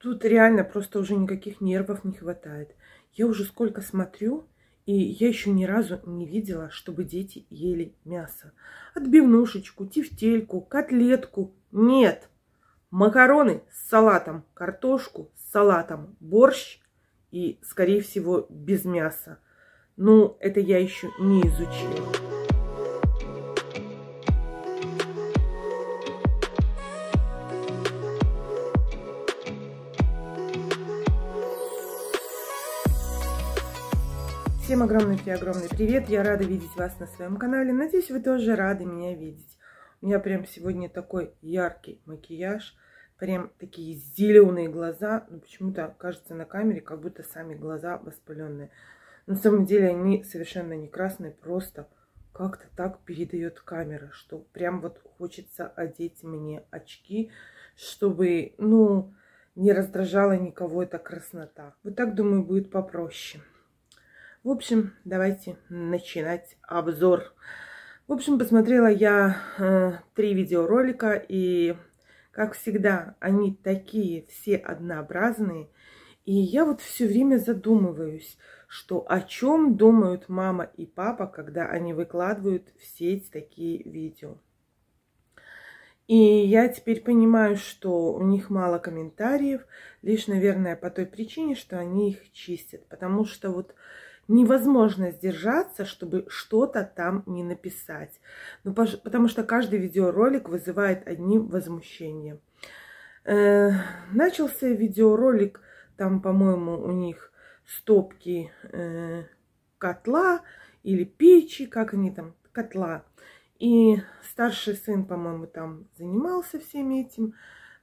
Тут реально просто уже никаких нервов не хватает. Я уже сколько смотрю, и я еще ни разу не видела, чтобы дети ели мясо. Отбивнушечку, тефтельку, котлетку. Нет. Макароны с салатом, картошку с салатом, борщ и, скорее всего, без мяса. Ну, это я еще не изучила. Всем огромный-огромный привет! Я рада видеть вас на своем канале. Надеюсь, вы тоже рады меня видеть. У меня прям сегодня такой яркий макияж. Прям такие зеленые глаза. Ну, почему-то кажется на камере, как будто сами глаза воспаленные. На самом деле они совершенно не красные, просто как-то так передает камера, что прям вот хочется одеть мне очки, чтобы, ну, не раздражала никого эта краснота. Вот так, думаю, будет попроще. В общем, давайте начинать обзор. В общем, посмотрела я э, три видеоролика, и, как всегда, они такие все однообразные. И я вот все время задумываюсь, что о чем думают мама и папа, когда они выкладывают в сеть такие видео. И я теперь понимаю, что у них мало комментариев, лишь, наверное, по той причине, что они их чистят. Потому что вот невозможно сдержаться, чтобы что-то там не написать. Ну, потому что каждый видеоролик вызывает одним возмущение. Э, начался видеоролик, там, по-моему, у них стопки э, котла или печи, как они там, котла. И старший сын, по-моему, там занимался всем этим,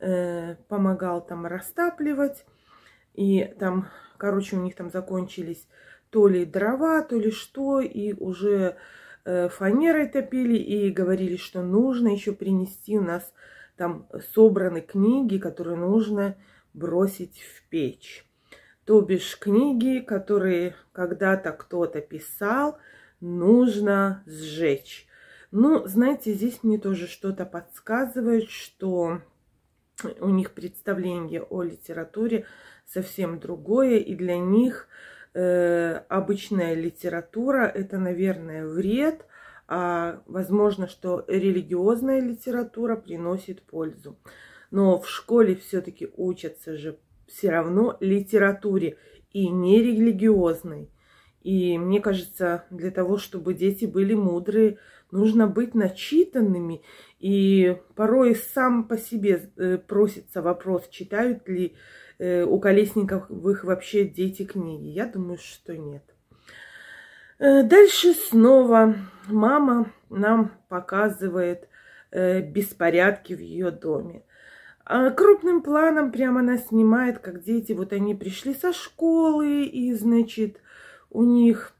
э, помогал там растапливать. И там, короче, у них там закончились то ли дрова, то ли что, и уже э, фанерой топили, и говорили, что нужно еще принести у нас там собраны книги, которые нужно бросить в печь. То бишь книги, которые когда-то кто-то писал, нужно сжечь. Ну, знаете, здесь мне тоже что-то подсказывает, что у них представление о литературе совсем другое, и для них Э, обычная литература, это, наверное, вред, а возможно, что религиозная литература приносит пользу. Но в школе все-таки учатся же все равно литературе и не религиозной. И мне кажется, для того, чтобы дети были мудрые, нужно быть начитанными. И порой сам по себе э, просится вопрос, читают ли Э, у колесников в их вообще дети книги? Я думаю, что нет. Э, дальше снова мама нам показывает э, беспорядки в ее доме. А, крупным планом прямо она снимает, как дети, вот они пришли со школы, и, значит, у них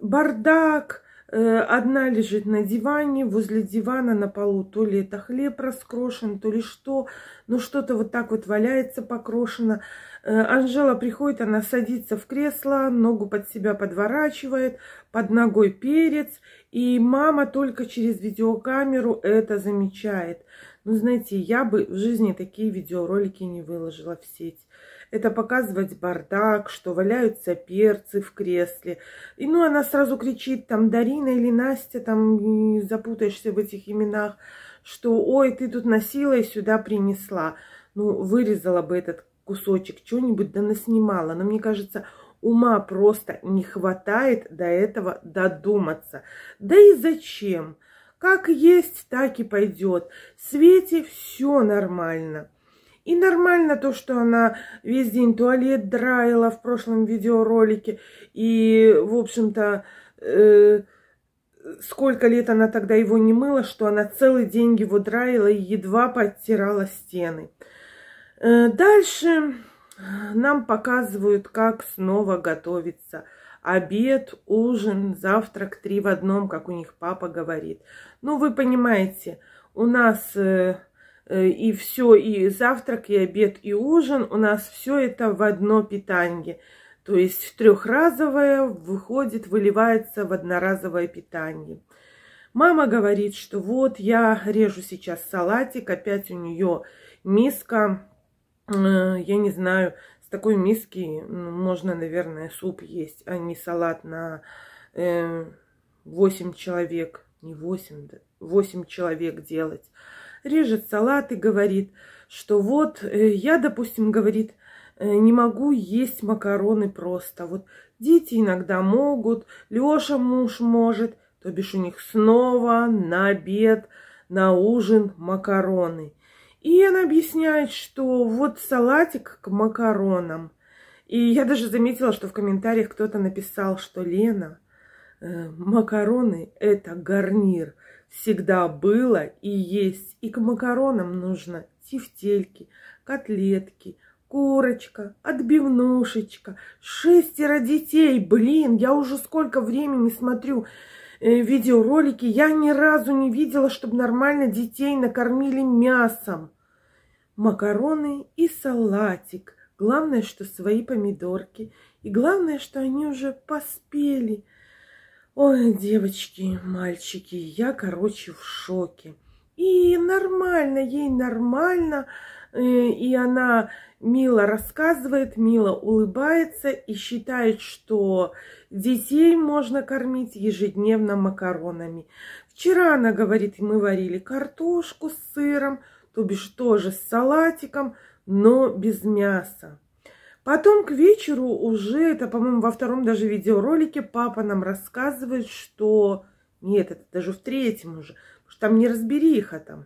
бардак, Э, одна лежит на диване, возле дивана на полу то ли это хлеб раскрошен, то ли что, но что-то вот так вот валяется покрошено. Э, Анжела приходит, она садится в кресло, ногу под себя подворачивает, под ногой перец, и мама только через видеокамеру это замечает. Ну, знаете, я бы в жизни такие видеоролики не выложила в сеть это показывать бардак, что валяются перцы в кресле. И ну, она сразу кричит, там, Дарина или Настя, там, запутаешься в этих именах, что, ой, ты тут носила и сюда принесла. Ну, вырезала бы этот кусочек, что-нибудь да наснимала. Но мне кажется, ума просто не хватает до этого додуматься. Да и зачем? Как есть, так и пойдет. Свете все нормально. И нормально то, что она весь день туалет драила в прошлом видеоролике. И, в общем-то, э, сколько лет она тогда его не мыла, что она целый день его драила и едва подтирала стены. Э, дальше нам показывают, как снова готовится обед, ужин, завтрак, три в одном, как у них папа говорит. Ну, вы понимаете, у нас... Э, Э, и все, и завтрак, и обед, и ужин. У нас все это в одно питание. То есть трехразовое выходит, выливается в одноразовое питание. Мама говорит, что вот я режу сейчас салатик, опять у нее миска, э, я не знаю, с такой миски ну, можно, наверное, суп есть, а не салат на 8 э, человек, не 8, 8 человек делать режет салат и говорит, что вот э, я, допустим, говорит, э, не могу есть макароны просто. Вот дети иногда могут, Лёша муж может, то бишь у них снова на обед, на ужин макароны. И она объясняет, что вот салатик к макаронам. И я даже заметила, что в комментариях кто-то написал, что Лена, э, макароны – это гарнир – всегда было и есть. И к макаронам нужно тефтельки, котлетки, курочка, отбивнушечка, шестеро детей. Блин, я уже сколько времени смотрю э, видеоролики, я ни разу не видела, чтобы нормально детей накормили мясом. Макароны и салатик. Главное, что свои помидорки. И главное, что они уже поспели – Ой, девочки, мальчики, я, короче, в шоке. И нормально, ей нормально. Э, и она мило рассказывает, мило улыбается и считает, что детей можно кормить ежедневно макаронами. Вчера она говорит, мы варили картошку с сыром, то бишь тоже с салатиком, но без мяса. Потом к вечеру уже, это, по-моему, во втором даже видеоролике, папа нам рассказывает, что... Нет, это даже в третьем уже. Потому что там не разбериха там.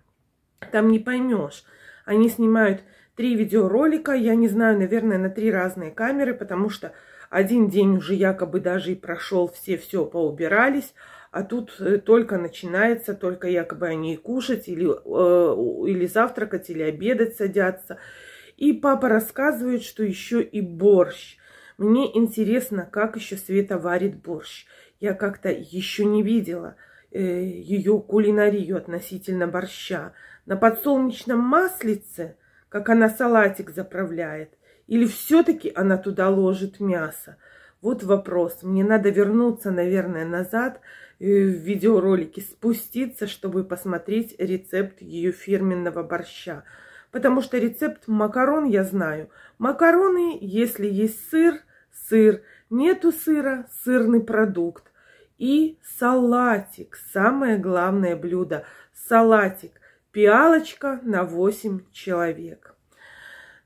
Там не поймешь. Они снимают три видеоролика, я не знаю, наверное, на три разные камеры, потому что один день уже якобы даже и прошел, все все поубирались, а тут э, только начинается, только якобы они и кушать, или, э, или завтракать, или обедать садятся. И папа рассказывает, что еще и борщ. Мне интересно, как еще Света варит борщ. Я как-то еще не видела э, ее кулинарию относительно борща. На подсолнечном маслице, как она салатик заправляет, или все-таки она туда ложит мясо? Вот вопрос. Мне надо вернуться, наверное, назад э, в видеоролике, спуститься, чтобы посмотреть рецепт ее фирменного борща потому что рецепт макарон я знаю. Макароны, если есть сыр, сыр. Нету сыра, сырный продукт. И салатик, самое главное блюдо. Салатик, пиалочка на 8 человек.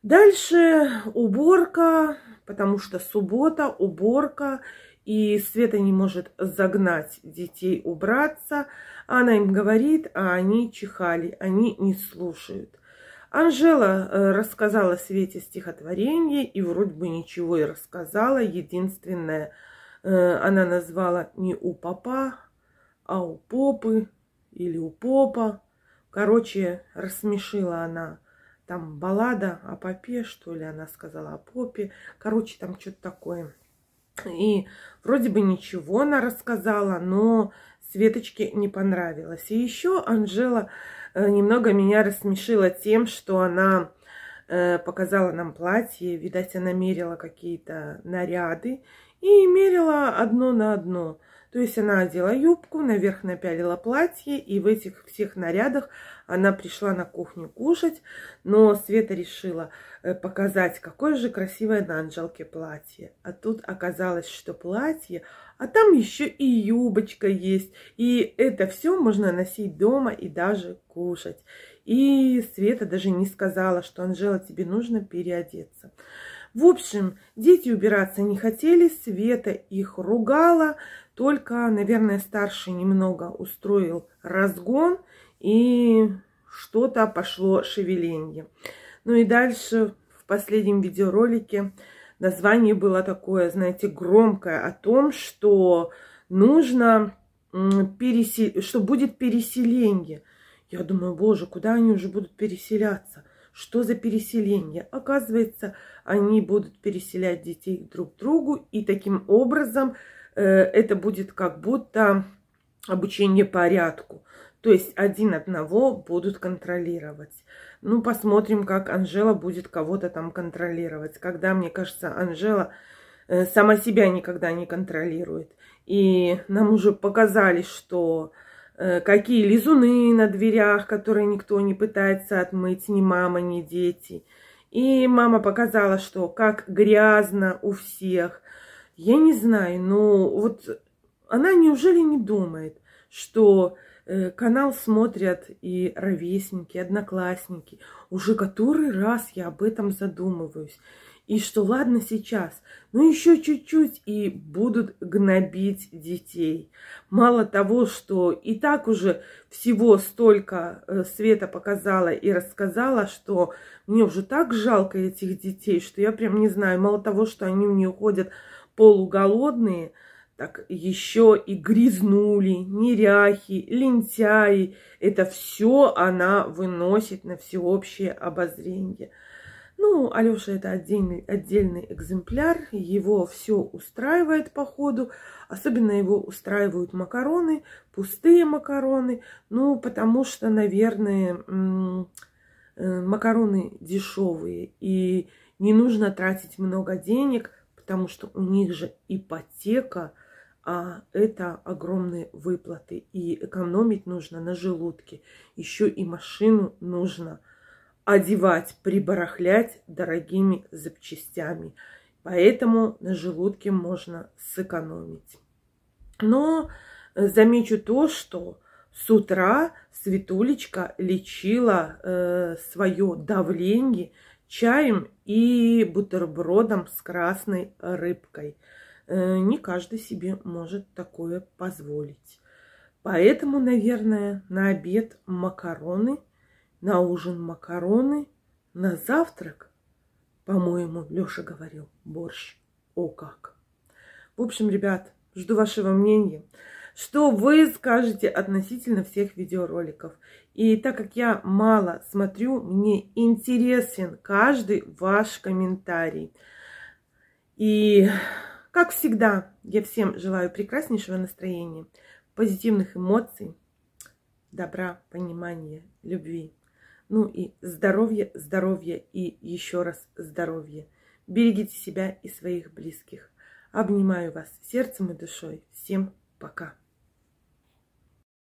Дальше уборка, потому что суббота, уборка. И Света не может загнать детей убраться. Она им говорит, а они чихали, они не слушают. Анжела э, рассказала Свете стихотворение и вроде бы ничего и рассказала. Единственное, э, она назвала не у папа, а у попы или у попа. Короче, рассмешила она. Там баллада о попе, что ли, она сказала о попе. Короче, там что-то такое. И вроде бы ничего она рассказала, но Светочке не понравилось. И еще Анжела Э, немного меня рассмешило тем, что она э, показала нам платье, видать, она мерила какие-то наряды и мерила одно на одно. То есть она одела юбку, наверх напялила платье, и в этих всех нарядах она пришла на кухню кушать. Но Света решила э, показать, какое же красивое на Анжелке платье. А тут оказалось, что платье, а там еще и юбочка есть. И это все можно носить дома и даже кушать. И Света даже не сказала, что Анжела, тебе нужно переодеться. В общем, дети убираться не хотели, Света их ругала, только, наверное, старший немного устроил разгон, и что-то пошло шевеленье. Ну и дальше в последнем видеоролике название было такое, знаете, громкое о том, что нужно пересел... что будет переселение. Я думаю, боже, куда они уже будут переселяться? Что за переселение? Оказывается, они будут переселять детей друг к другу и таким образом Э, это будет как будто обучение порядку. То есть один одного будут контролировать. Ну, посмотрим, как Анжела будет кого-то там контролировать. Когда, мне кажется, Анжела э, сама себя никогда не контролирует. И нам уже показали, что э, какие лизуны на дверях, которые никто не пытается отмыть, ни мама, ни дети. И мама показала, что как грязно у всех, я не знаю, но вот она неужели не думает, что э, канал смотрят и ровесники, и одноклассники. Уже который раз я об этом задумываюсь. И что ладно сейчас, ну еще чуть-чуть и будут гнобить детей. Мало того, что и так уже всего столько э, Света показала и рассказала, что мне уже так жалко этих детей, что я прям не знаю. Мало того, что они у нее ходят полуголодные, так еще и грязнули, неряхи, лентяи. Это все она выносит на всеобщее обозрение. Ну, Алёша это отдельный, отдельный экземпляр, его все устраивает по ходу, особенно его устраивают макароны, пустые макароны, ну, потому что, наверное, э, макароны дешевые, и не нужно тратить много денег, потому что у них же ипотека, а это огромные выплаты. И экономить нужно на желудке. Еще и машину нужно одевать, прибарахлять дорогими запчастями. Поэтому на желудке можно сэкономить. Но э, замечу то, что с утра Светулечка лечила э, свое давление чаем и бутербродом с красной рыбкой. Э, не каждый себе может такое позволить. Поэтому, наверное, на обед макароны, на ужин макароны, на завтрак, по-моему, Леша говорил, борщ. О как! В общем, ребят, жду вашего мнения. Что вы скажете относительно всех видеороликов? И так как я мало смотрю, мне интересен каждый ваш комментарий. И, как всегда, я всем желаю прекраснейшего настроения, позитивных эмоций, добра, понимания, любви. Ну и здоровья, здоровья и еще раз здоровья. Берегите себя и своих близких. Обнимаю вас сердцем и душой. Всем пока.